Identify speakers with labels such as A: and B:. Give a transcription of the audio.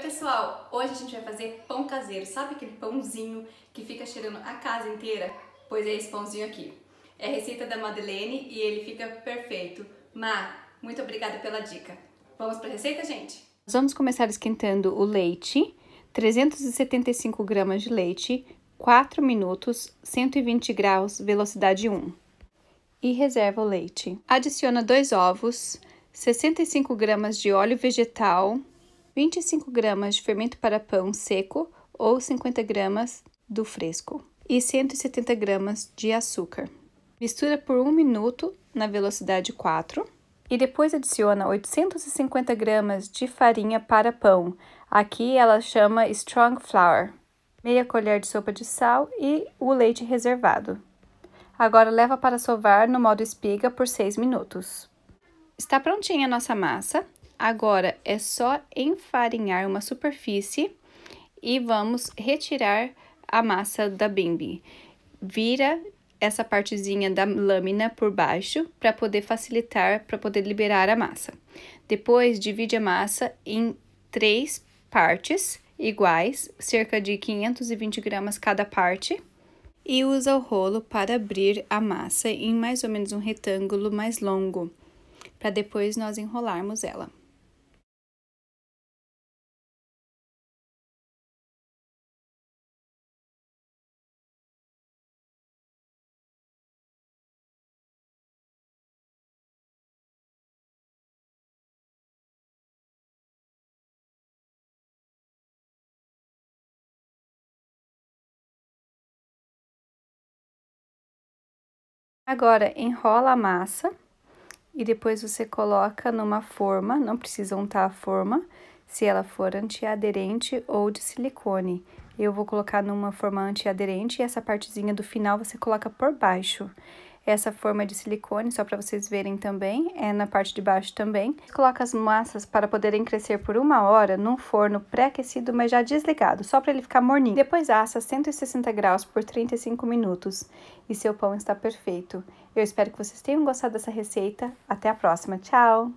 A: Oi pessoal, hoje a gente vai fazer pão caseiro. Sabe aquele pãozinho que fica cheirando a casa inteira? Pois é esse pãozinho aqui. É receita da Madeleine e ele fica perfeito. Má, muito obrigada pela dica. Vamos para a receita, gente?
B: Nós vamos começar esquentando o leite, 375 gramas de leite, 4 minutos, 120 graus, velocidade 1. E reserva o leite. Adiciona dois ovos, 65 gramas de óleo vegetal, 25 gramas de fermento para pão seco ou 50 gramas do fresco e 170 gramas de açúcar. Mistura por 1 minuto na velocidade 4 e depois adiciona 850 gramas de farinha para pão. Aqui ela chama strong flour, meia colher de sopa de sal e o leite reservado. Agora leva para sovar no modo espiga por 6 minutos. Está prontinha a nossa massa. Agora é só enfarinhar uma superfície e vamos retirar a massa da bimbi. Vira essa partezinha da lâmina por baixo para poder facilitar, para poder liberar a massa. Depois, divide a massa em três partes iguais, cerca de 520 gramas cada parte. E usa o rolo para abrir a massa em mais ou menos um retângulo mais longo, para depois nós enrolarmos ela. Agora, enrola a massa e depois você coloca numa forma, não precisa untar a forma, se ela for antiaderente ou de silicone. Eu vou colocar numa forma antiaderente e essa partezinha do final você coloca por baixo essa forma de silicone, só para vocês verem também, é na parte de baixo também. Coloca as massas para poderem crescer por uma hora num forno pré-aquecido, mas já desligado, só para ele ficar morninho. Depois assa 160 graus por 35 minutos e seu pão está perfeito. Eu espero que vocês tenham gostado dessa receita. Até a próxima, tchau!